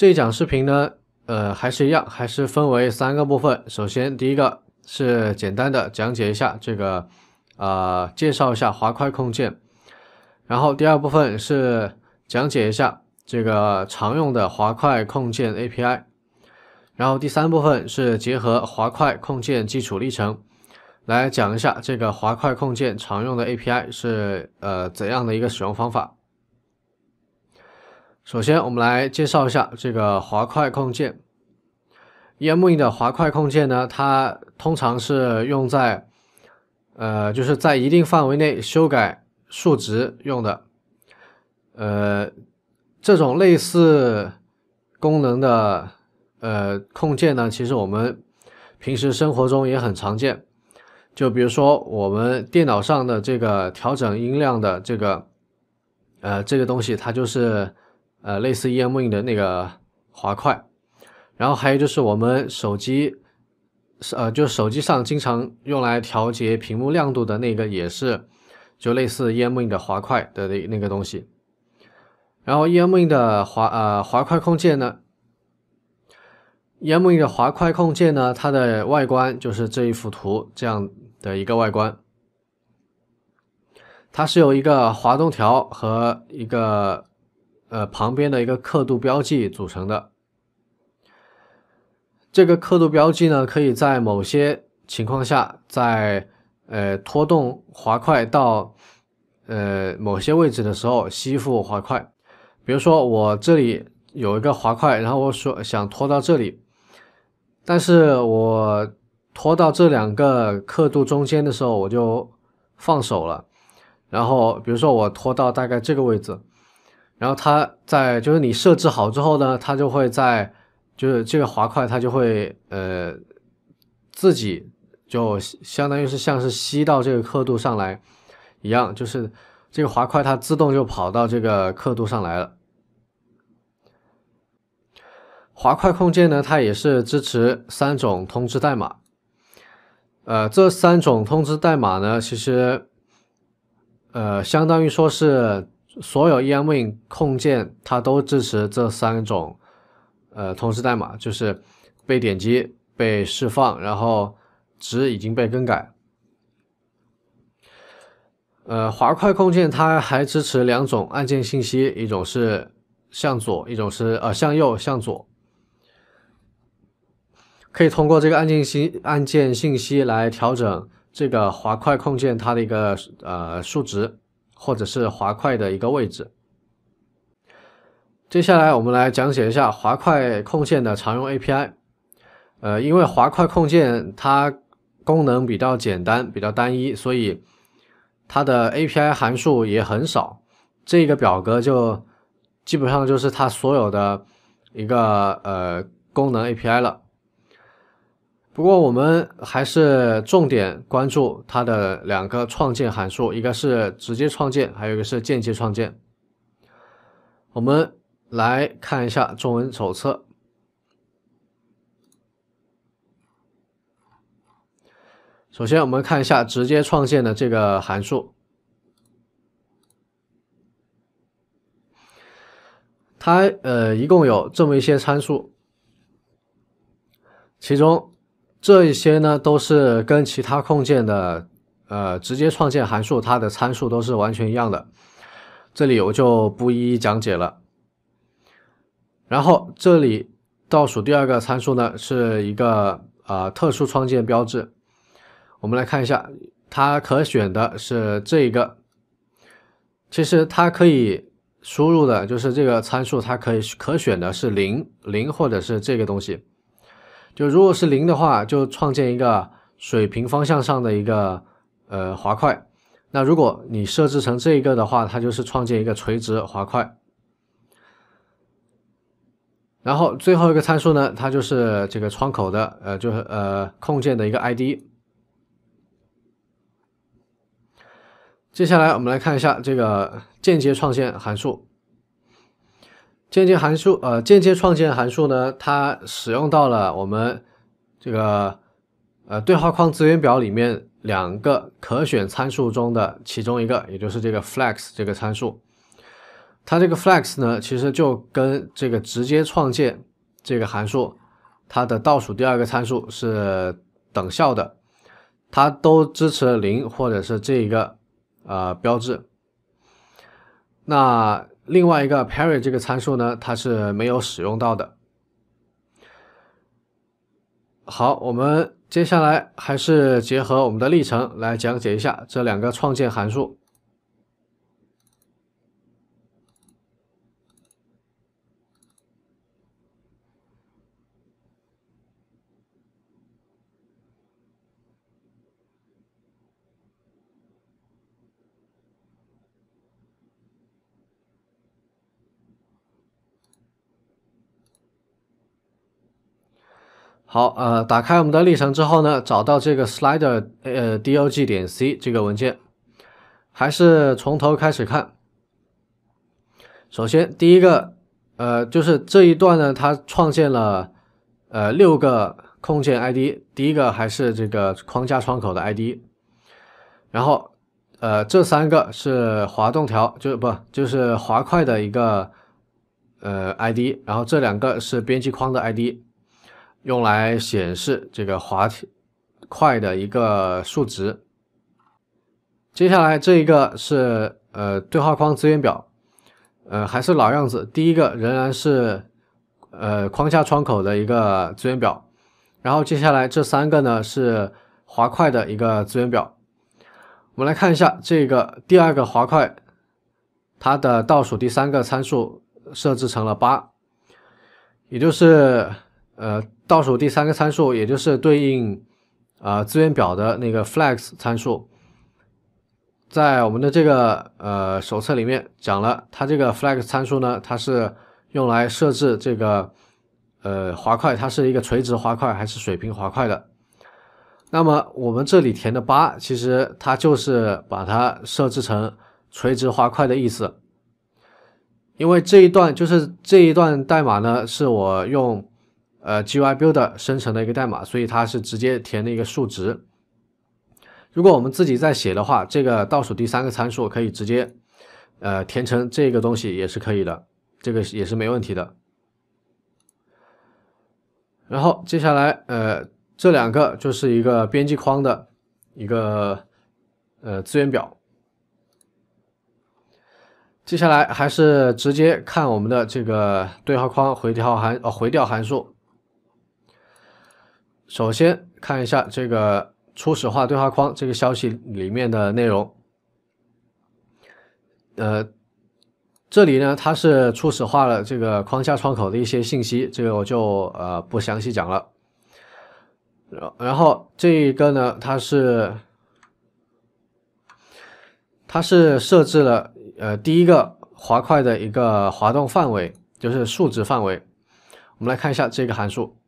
这一讲视频呢，呃，还是一样，还是分为三个部分。首先，第一个是简单的讲解一下这个，呃，介绍一下滑块控件。然后第二部分是讲解一下这个常用的滑块控件 A P I。然后第三部分是结合滑块控件基础历程，来讲一下这个滑块控件常用的 A P I 是呃怎样的一个使用方法。首先，我们来介绍一下这个滑块控件。E M n 的滑块控件呢，它通常是用在，呃，就是在一定范围内修改数值用的。呃，这种类似功能的，呃，控件呢，其实我们平时生活中也很常见。就比如说，我们电脑上的这个调整音量的这个，呃，这个东西，它就是。呃，类似 EMWIN 的那个滑块，然后还有就是我们手机，呃，就手机上经常用来调节屏幕亮度的那个，也是就类似 EMWIN 的滑块的那那个东西。然后 EMWIN 的滑呃滑块控件呢，EMWIN 的滑块控件呢，它的外观就是这一幅图这样的一个外观，它是有一个滑动条和一个。呃，旁边的一个刻度标记组成的。这个刻度标记呢，可以在某些情况下，在呃拖动滑块到呃某些位置的时候吸附滑块。比如说，我这里有一个滑块，然后我所想拖到这里，但是我拖到这两个刻度中间的时候，我就放手了。然后，比如说我拖到大概这个位置。然后它在就是你设置好之后呢，它就会在就是这个滑块，它就会呃自己就相当于是像是吸到这个刻度上来一样，就是这个滑块它自动就跑到这个刻度上来了。滑块控件呢，它也是支持三种通知代码，呃，这三种通知代码呢，其实呃相当于说是。所有 e m EMWING 控件它都支持这三种，呃，同时代码就是被点击、被释放，然后值已经被更改。呃，滑块控件它还支持两种按键信息，一种是向左，一种是呃向右、向左，可以通过这个按键信按键信息来调整这个滑块控件它的一个呃数值。或者是滑块的一个位置。接下来，我们来讲解一下滑块控件的常用 API。呃，因为滑块控件它功能比较简单，比较单一，所以它的 API 函数也很少。这个表格就基本上就是它所有的一个呃功能 API 了。不过，我们还是重点关注它的两个创建函数，一个是直接创建，还有一个是间接创建。我们来看一下中文手册。首先，我们看一下直接创建的这个函数，它呃一共有这么一些参数，其中。这一些呢，都是跟其他控件的，呃，直接创建函数，它的参数都是完全一样的，这里我就不一一讲解了。然后这里倒数第二个参数呢，是一个啊特殊创建标志，我们来看一下，它可选的是这一个，其实它可以输入的就是这个参数，它可以可选的是零零或者是这个东西。就如果是零的话，就创建一个水平方向上的一个呃滑块。那如果你设置成这个的话，它就是创建一个垂直滑块。然后最后一个参数呢，它就是这个窗口的呃，就是呃控件的一个 ID。接下来我们来看一下这个间接创建函数。间接函数，呃，间接创建函数呢，它使用到了我们这个呃对话框资源表里面两个可选参数中的其中一个，也就是这个 flex 这个参数。它这个 flex 呢，其实就跟这个直接创建这个函数，它的倒数第二个参数是等效的，它都支持零或者是这一个呃标志。那另外一个 p a r r y 这个参数呢，它是没有使用到的。好，我们接下来还是结合我们的历程来讲解一下这两个创建函数。好，呃，打开我们的历程之后呢，找到这个 slider 呃 dog 点 c 这个文件，还是从头开始看。首先第一个，呃，就是这一段呢，它创建了呃六个控件 ID，第一个还是这个框架窗口的 ID，然后呃这三个是滑动条，就不就是滑块的一个呃 ID，然后这两个是编辑框的 ID。用来显示这个滑块的一个数值。接下来这一个是呃对话框资源表，呃还是老样子，第一个仍然是呃框架窗口的一个资源表，然后接下来这三个呢是滑块的一个资源表。我们来看一下这个第二个滑块，它的倒数第三个参数设置成了八，也就是。呃，倒数第三个参数，也就是对应呃资源表的那个 flag 参数，在我们的这个呃手册里面讲了，它这个 flag 参数呢，它是用来设置这个呃滑块，它是一个垂直滑块还是水平滑块的。那么我们这里填的八，其实它就是把它设置成垂直滑块的意思。因为这一段就是这一段代码呢，是我用。呃，Gy Builder 生成的一个代码，所以它是直接填的一个数值。如果我们自己在写的话，这个倒数第三个参数可以直接，呃，填成这个东西也是可以的，这个也是没问题的。然后接下来，呃，这两个就是一个编辑框的一个呃资源表。接下来还是直接看我们的这个对话框回调函呃回调函数。首先看一下这个初始化对话框这个消息里面的内容。呃，这里呢它是初始化了这个框架窗口的一些信息，这个我就呃不详细讲了。然然后这一个呢它是它是设置了呃第一个滑块的一个滑动范围，就是数值范围。我们来看一下这个函数。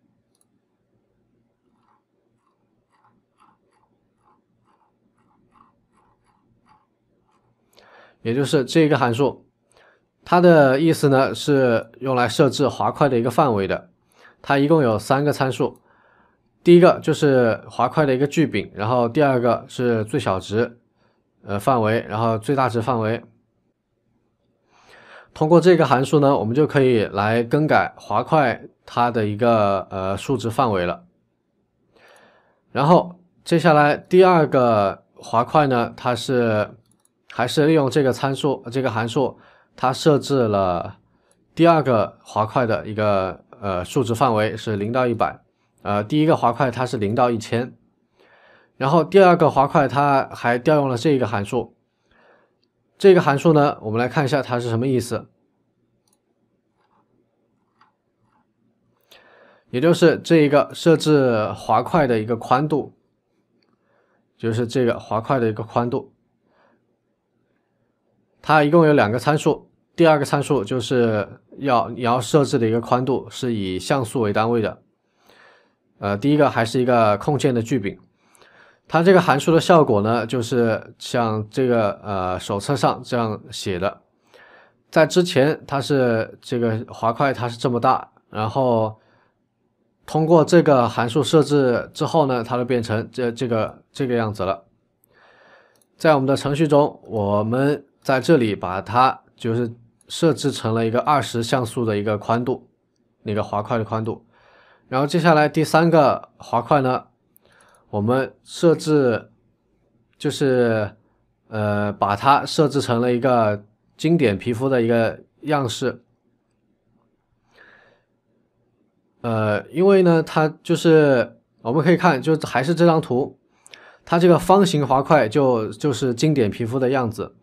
也就是这个函数，它的意思呢是用来设置滑块的一个范围的。它一共有三个参数，第一个就是滑块的一个距柄，然后第二个是最小值，呃范围，然后最大值范围。通过这个函数呢，我们就可以来更改滑块它的一个呃数值范围了。然后接下来第二个滑块呢，它是。还是利用这个参数，这个函数，它设置了第二个滑块的一个呃数值范围是零到一百，呃，第一个滑块它是零到一千，然后第二个滑块它还调用了这一个函数，这个函数呢，我们来看一下它是什么意思，也就是这一个设置滑块的一个宽度，就是这个滑块的一个宽度。它一共有两个参数，第二个参数就是要你要设置的一个宽度是以像素为单位的，呃，第一个还是一个控件的聚柄，它这个函数的效果呢，就是像这个呃手册上这样写的，在之前它是这个滑块它是这么大，然后通过这个函数设置之后呢，它就变成这这个这个样子了，在我们的程序中，我们。在这里把它就是设置成了一个二十像素的一个宽度，那个滑块的宽度。然后接下来第三个滑块呢，我们设置就是呃把它设置成了一个经典皮肤的一个样式。呃，因为呢它就是我们可以看就还是这张图，它这个方形滑块就就是经典皮肤的样子。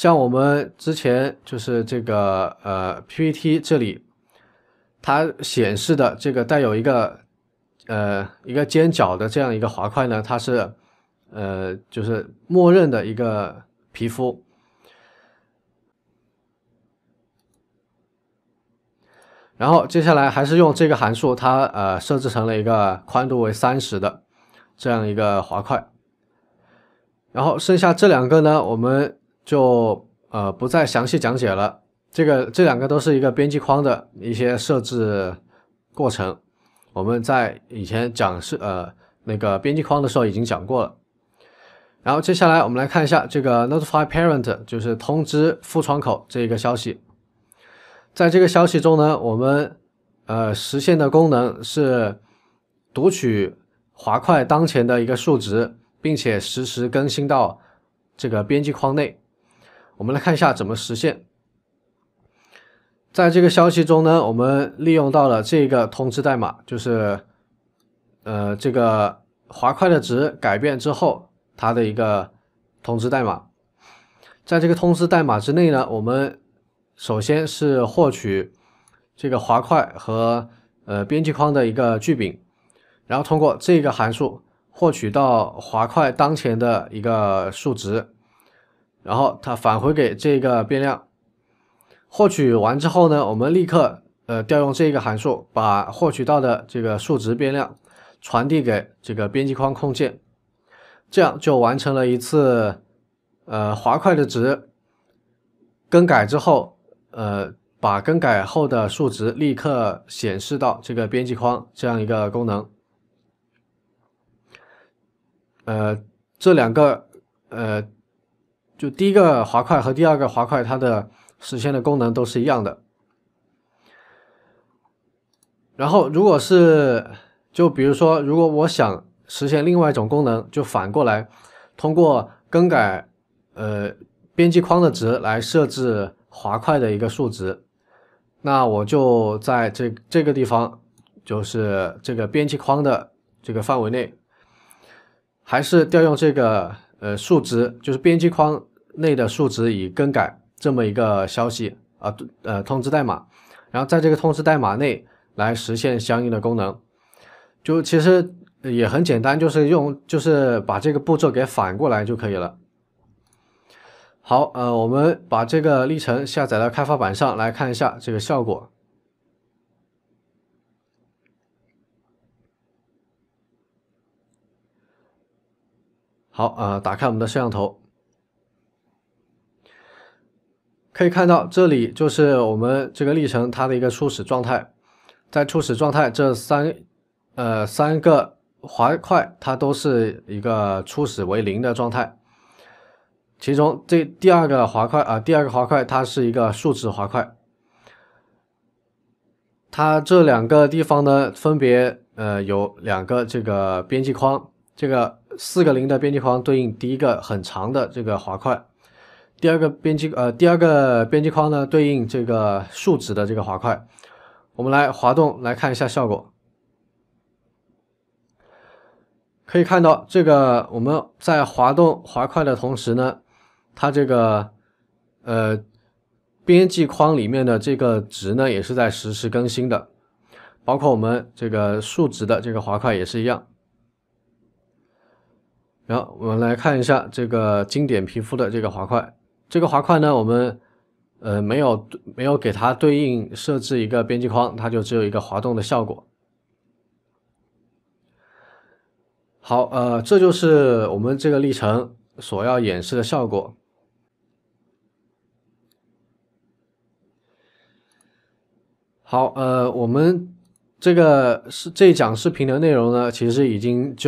像我们之前就是这个呃 PPT 这里，它显示的这个带有一个呃一个尖角的这样一个滑块呢，它是呃就是默认的一个皮肤。然后接下来还是用这个函数，它呃设置成了一个宽度为三十的这样一个滑块。然后剩下这两个呢，我们。就呃不再详细讲解了，这个这两个都是一个编辑框的一些设置过程，我们在以前讲是呃那个编辑框的时候已经讲过了。然后接下来我们来看一下这个 notify parent 就是通知副窗口这一个消息，在这个消息中呢，我们呃实现的功能是读取滑块当前的一个数值，并且实时更新到这个编辑框内。我们来看一下怎么实现。在这个消息中呢，我们利用到了这个通知代码，就是呃这个滑块的值改变之后，它的一个通知代码。在这个通知代码之内呢，我们首先是获取这个滑块和呃编辑框的一个句柄，然后通过这个函数获取到滑块当前的一个数值。然后它返回给这个变量，获取完之后呢，我们立刻呃调用这个函数，把获取到的这个数值变量传递给这个编辑框控件，这样就完成了一次呃滑块的值更改之后，呃把更改后的数值立刻显示到这个编辑框这样一个功能。呃，这两个呃。就第一个滑块和第二个滑块，它的实现的功能都是一样的。然后，如果是就比如说，如果我想实现另外一种功能，就反过来通过更改呃编辑框的值来设置滑块的一个数值，那我就在这这个地方，就是这个编辑框的这个范围内，还是调用这个。呃，数值就是编辑框内的数值已更改这么一个消息啊，呃，通知代码，然后在这个通知代码内来实现相应的功能，就其实也很简单，就是用就是把这个步骤给反过来就可以了。好，呃，我们把这个历程下载到开发板上来看一下这个效果。好啊，打开我们的摄像头，可以看到这里就是我们这个历程它的一个初始状态。在初始状态，这三呃三个滑块它都是一个初始为零的状态。其中这第二个滑块啊，第二个滑块它是一个竖直滑块，它这两个地方呢分别呃有两个这个编辑框，这个。四个零的编辑框对应第一个很长的这个滑块，第二个编辑呃第二个编辑框呢对应这个数值的这个滑块，我们来滑动来看一下效果，可以看到这个我们在滑动滑块的同时呢，它这个呃编辑框里面的这个值呢也是在实时更新的，包括我们这个数值的这个滑块也是一样。然后我们来看一下这个经典皮肤的这个滑块，这个滑块呢，我们呃没有没有给它对应设置一个编辑框，它就只有一个滑动的效果。好，呃，这就是我们这个历程所要演示的效果。好，呃，我们这个是这一讲视频的内容呢，其实已经就。